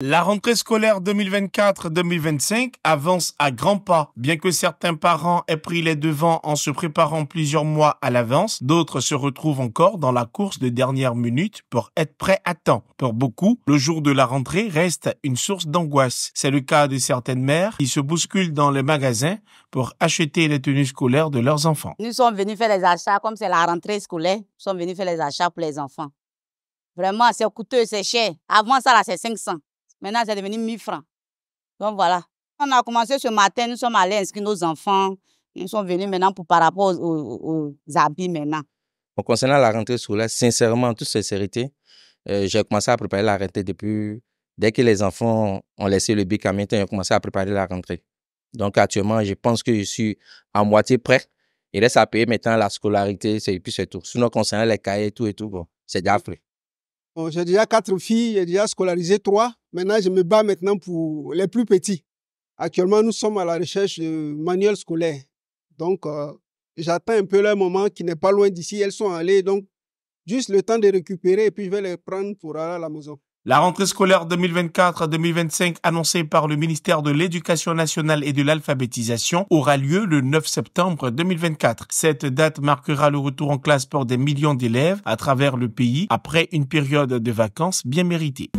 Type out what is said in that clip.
La rentrée scolaire 2024-2025 avance à grands pas. Bien que certains parents aient pris les devants en se préparant plusieurs mois à l'avance, d'autres se retrouvent encore dans la course de dernière minute pour être prêts à temps. Pour beaucoup, le jour de la rentrée reste une source d'angoisse. C'est le cas de certaines mères qui se bousculent dans les magasins pour acheter les tenues scolaires de leurs enfants. Nous sommes venus faire les achats, comme c'est la rentrée scolaire, nous sommes venus faire les achats pour les enfants. Vraiment, c'est coûteux, c'est cher. Avant ça, là, c'est 500. Maintenant, c'est devenu 1000 francs. Donc voilà. On a commencé ce matin, nous sommes allés inscrire nos enfants. Ils sont venus maintenant pour, par rapport aux, habits maintenant. concernant la rentrée scolaire, sincèrement, en toute sincérité, euh, j'ai commencé à préparer la rentrée depuis. Dès que les enfants ont laissé le bic à maintenant, j'ai commencé à préparer la rentrée. Donc actuellement, je pense que je suis à moitié prêt. Il reste à payer maintenant la scolarité, et puis c'est tout. Sinon, concernant les cahiers, tout et tout, bon, c'est déjà fait. j'ai déjà quatre filles, j'ai déjà scolarisé trois. Maintenant, je me bats maintenant pour les plus petits. Actuellement, nous sommes à la recherche de manuels scolaires. Donc, euh, j'attends un peu leur moment qui n'est pas loin d'ici. Elles sont allées, donc juste le temps de récupérer et puis je vais les prendre pour aller à la maison. La rentrée scolaire 2024-2025 annoncée par le ministère de l'Éducation nationale et de l'alphabétisation aura lieu le 9 septembre 2024. Cette date marquera le retour en classe pour des millions d'élèves à travers le pays après une période de vacances bien méritée.